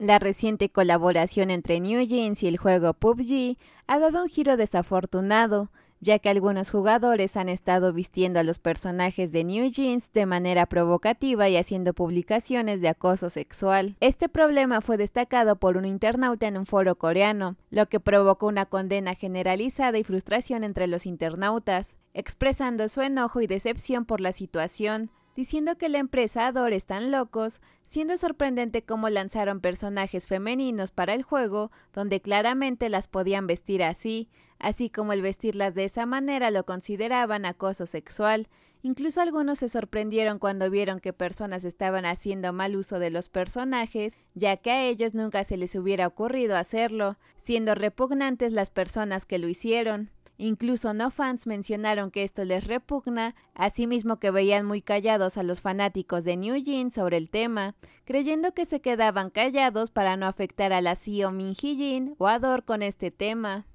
La reciente colaboración entre New Jeans y el juego PUBG ha dado un giro desafortunado, ya que algunos jugadores han estado vistiendo a los personajes de New Jeans de manera provocativa y haciendo publicaciones de acoso sexual. Este problema fue destacado por un internauta en un foro coreano, lo que provocó una condena generalizada y frustración entre los internautas, expresando su enojo y decepción por la situación, diciendo que la empresa adora están locos, siendo sorprendente cómo lanzaron personajes femeninos para el juego, donde claramente las podían vestir así, así como el vestirlas de esa manera lo consideraban acoso sexual. Incluso algunos se sorprendieron cuando vieron que personas estaban haciendo mal uso de los personajes, ya que a ellos nunca se les hubiera ocurrido hacerlo, siendo repugnantes las personas que lo hicieron. Incluso no fans mencionaron que esto les repugna, asimismo que veían muy callados a los fanáticos de New Jin sobre el tema, creyendo que se quedaban callados para no afectar a la CEO Min Hee Jin o D.O.R. con este tema.